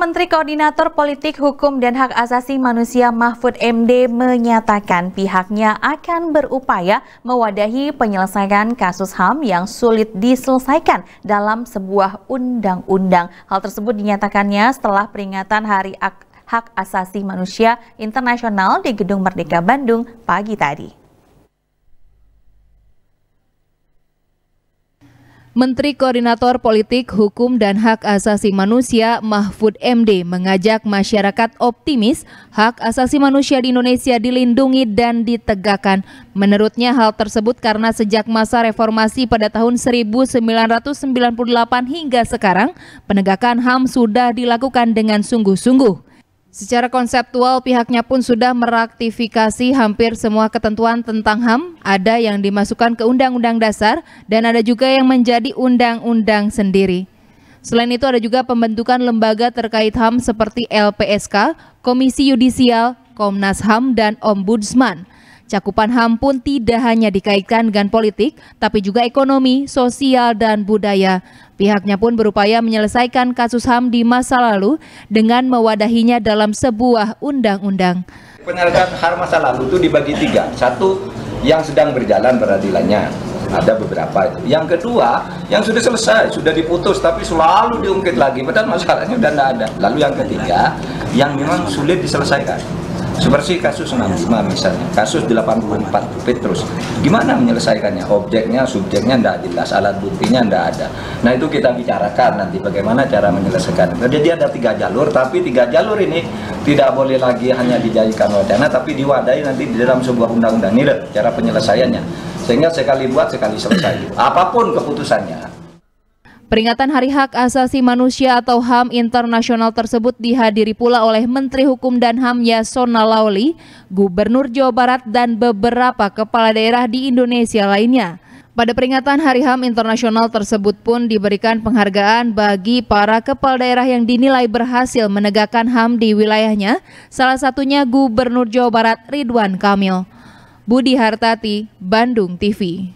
Menteri Koordinator Politik Hukum dan Hak Asasi Manusia Mahfud MD menyatakan pihaknya akan berupaya mewadahi penyelesaian kasus HAM yang sulit diselesaikan dalam sebuah undang-undang. Hal tersebut dinyatakannya setelah peringatan Hari Hak Asasi Manusia Internasional di Gedung Merdeka Bandung pagi tadi. Menteri Koordinator Politik, Hukum dan Hak Asasi Manusia Mahfud MD mengajak masyarakat optimis hak asasi manusia di Indonesia dilindungi dan ditegakkan. Menurutnya hal tersebut karena sejak masa reformasi pada tahun 1998 hingga sekarang penegakan HAM sudah dilakukan dengan sungguh-sungguh. Secara konseptual pihaknya pun sudah meraktifikasi hampir semua ketentuan tentang HAM, ada yang dimasukkan ke Undang-Undang Dasar dan ada juga yang menjadi undang-undang sendiri. Selain itu ada juga pembentukan lembaga terkait HAM seperti LPSK, Komisi Yudisial, Komnas HAM, dan Ombudsman. Cakupan HAM pun tidak hanya dikaitkan dengan politik, tapi juga ekonomi, sosial, dan budaya. Pihaknya pun berupaya menyelesaikan kasus HAM di masa lalu dengan mewadahinya dalam sebuah undang-undang. Penyelesaian HAM masa lalu itu dibagi tiga. Satu, yang sedang berjalan peradilannya. Ada beberapa. Yang kedua, yang sudah selesai, sudah diputus, tapi selalu diungkit lagi. Padahal masalahnya sudah tidak ada. Lalu yang ketiga, yang memang sulit diselesaikan. Seperti kasus 65 misalnya, kasus 84 Petrus. Gimana menyelesaikannya? Objeknya, subjeknya tidak jelas, alat buktinya tidak ada. Nah itu kita bicarakan nanti bagaimana cara menyelesaikan. Jadi ada tiga jalur, tapi tiga jalur ini tidak boleh lagi hanya dijadikan wacana, tapi diwadai nanti di dalam sebuah undang-undang. Ini cara penyelesaiannya. Sehingga sekali buat, sekali selesai. Apapun keputusannya, Peringatan Hari Hak Asasi Manusia atau HAM internasional tersebut dihadiri pula oleh Menteri Hukum dan HAM Yasona Lauli, Gubernur Jawa Barat dan beberapa kepala daerah di Indonesia lainnya. Pada peringatan Hari HAM internasional tersebut pun diberikan penghargaan bagi para kepala daerah yang dinilai berhasil menegakkan HAM di wilayahnya, salah satunya Gubernur Jawa Barat Ridwan Kamil. Budi Hartati, Bandung TV.